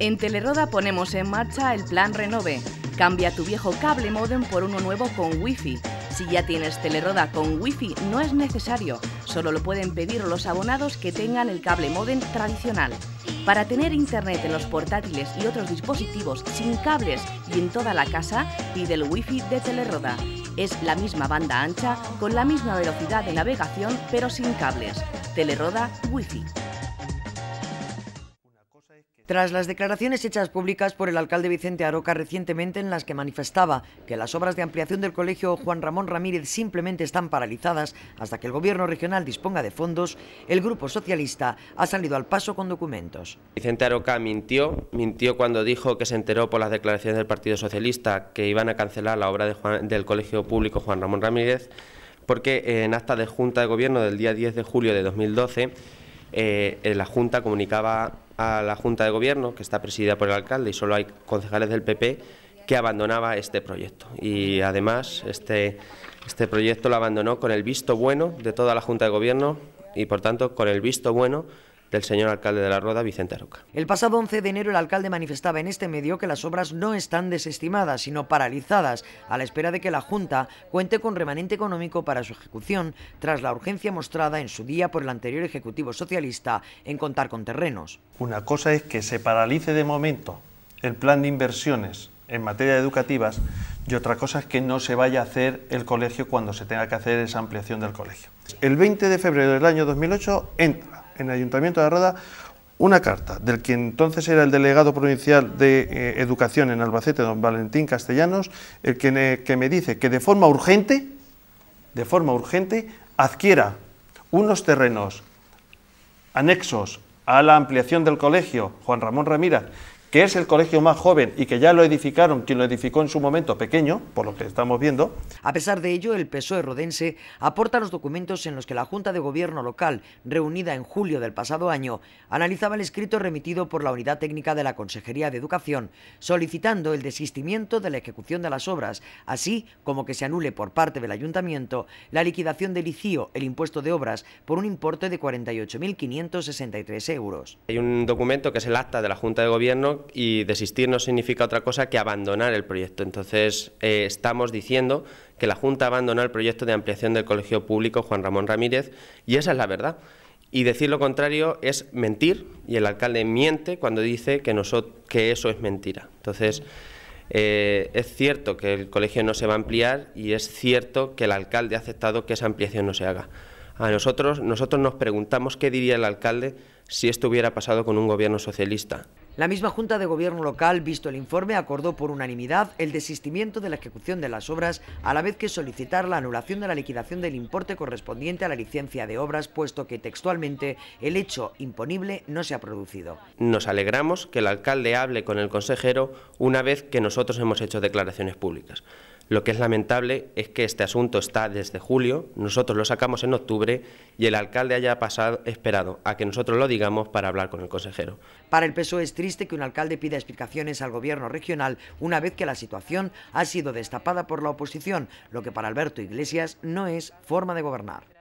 En Teleroda ponemos en marcha el plan Renove. Cambia tu viejo cable modem por uno nuevo con Wi-Fi. Si ya tienes Teleroda con Wi-Fi no es necesario, solo lo pueden pedir los abonados que tengan el cable modem tradicional. Para tener internet en los portátiles y otros dispositivos sin cables y en toda la casa, pide el Wi-Fi de Teleroda. Es la misma banda ancha con la misma velocidad de navegación pero sin cables. Teleroda Wi-Fi. Tras las declaraciones hechas públicas por el alcalde Vicente Aroca recientemente en las que manifestaba que las obras de ampliación del colegio Juan Ramón Ramírez simplemente están paralizadas hasta que el gobierno regional disponga de fondos, el Grupo Socialista ha salido al paso con documentos. Vicente Aroca mintió, mintió cuando dijo que se enteró por las declaraciones del Partido Socialista que iban a cancelar la obra del colegio público Juan Ramón Ramírez, porque en acta de Junta de Gobierno del día 10 de julio de 2012 eh, eh, la Junta comunicaba a la Junta de Gobierno, que está presidida por el alcalde y solo hay concejales del PP, que abandonaba este proyecto. Y además este, este proyecto lo abandonó con el visto bueno de toda la Junta de Gobierno y por tanto con el visto bueno del señor alcalde de La Roda, Vicente El pasado 11 de enero el alcalde manifestaba en este medio que las obras no están desestimadas, sino paralizadas, a la espera de que la Junta cuente con remanente económico para su ejecución, tras la urgencia mostrada en su día por el anterior Ejecutivo Socialista en contar con terrenos. Una cosa es que se paralice de momento el plan de inversiones en materia educativas y otra cosa es que no se vaya a hacer el colegio cuando se tenga que hacer esa ampliación del colegio. El 20 de febrero del año 2008 entra en el Ayuntamiento de Arroda una carta del que entonces era el delegado provincial de eh, Educación en Albacete, don Valentín Castellanos, el que, que, me dice que de forma urgente, de forma urgente, adquiera unos terrenos anexos a la ampliación del colegio Juan Ramón Ramírez, que es el colegio más joven y que ya lo edificaron quien lo edificó en su momento pequeño, por lo que estamos viendo. A pesar de ello, el PSOE rodense aporta los documentos en los que la Junta de Gobierno local, reunida en julio del pasado año, analizaba el escrito remitido por la Unidad Técnica de la Consejería de Educación, solicitando el desistimiento de la ejecución de las obras, así como que se anule por parte del Ayuntamiento la liquidación del ICIO, el impuesto de obras, por un importe de 48.563 euros. Hay un documento que es el acta de la Junta de Gobierno y desistir no significa otra cosa que abandonar el proyecto. Entonces, eh, estamos diciendo que la Junta abandonó el proyecto de ampliación del Colegio Público Juan Ramón Ramírez y esa es la verdad. Y decir lo contrario es mentir y el alcalde miente cuando dice que, eso es mentira. Entonces, eh, es cierto que el colegio no se va a ampliar y es cierto que el alcalde ha aceptado que esa ampliación no se haga. A nosotros, nosotros nos preguntamos qué diría el alcalde si esto hubiera pasado con un gobierno socialista. La misma Junta de Gobierno local, visto el informe, acordó por unanimidad el desistimiento de la ejecución de las obras, a la vez que solicitar la anulación de la liquidación del importe correspondiente a la licencia de obras, puesto que textualmente el hecho imponible no se ha producido. Nos alegramos que el alcalde hable con el consejero una vez que nosotros hemos hecho declaraciones públicas. Lo que es lamentable es que este asunto está desde julio, nosotros lo sacamos en octubre y el alcalde haya pasado, esperado a que nosotros lo digamos para hablar con el consejero. Para el PSOE es triste que un alcalde pida explicaciones al gobierno regional una vez que la situación ha sido destapada por la oposición, lo que para Alberto Iglesias no es forma de gobernar.